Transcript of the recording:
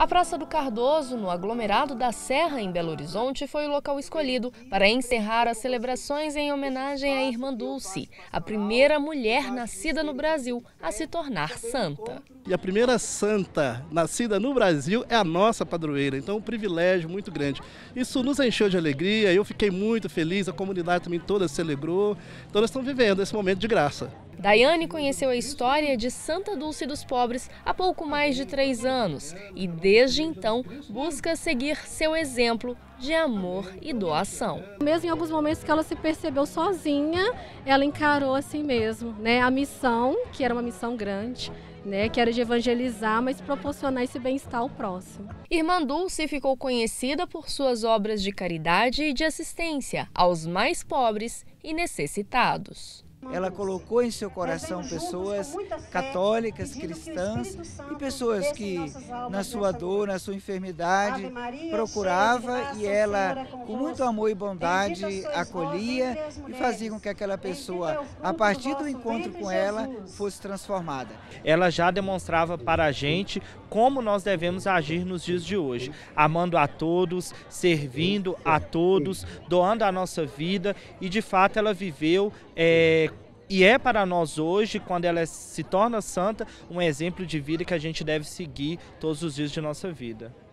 A Praça do Cardoso, no aglomerado da Serra, em Belo Horizonte, foi o local escolhido para encerrar as celebrações em homenagem à irmã Dulce, a primeira mulher nascida no Brasil a se tornar santa. E a primeira santa nascida no Brasil é a nossa padroeira, então é um privilégio muito grande. Isso nos encheu de alegria, eu fiquei muito feliz, a comunidade também toda celebrou. Então nós estamos vivendo esse momento de graça. Daiane conheceu a história de Santa Dulce dos Pobres há pouco mais de três anos e, desde então, busca seguir seu exemplo de amor e doação. Mesmo em alguns momentos que ela se percebeu sozinha, ela encarou assim mesmo, né? A missão, que era uma missão grande, né, que era de evangelizar, mas proporcionar esse bem-estar ao próximo. Irmã Dulce ficou conhecida por suas obras de caridade e de assistência aos mais pobres e necessitados. Ela colocou em seu coração pessoas católicas, cristãs e pessoas que, na sua dor, na sua enfermidade, procurava e ela, é com muito amor e bondade, acolhia e fazia com que aquela é pessoa, a partir do encontro com ela, fosse transformada. Ela já demonstrava para a gente como nós devemos agir nos dias de hoje, amando a todos, servindo a todos, doando a nossa vida e, de fato, ela viveu. É, e é para nós hoje, quando ela se torna santa, um exemplo de vida que a gente deve seguir todos os dias de nossa vida.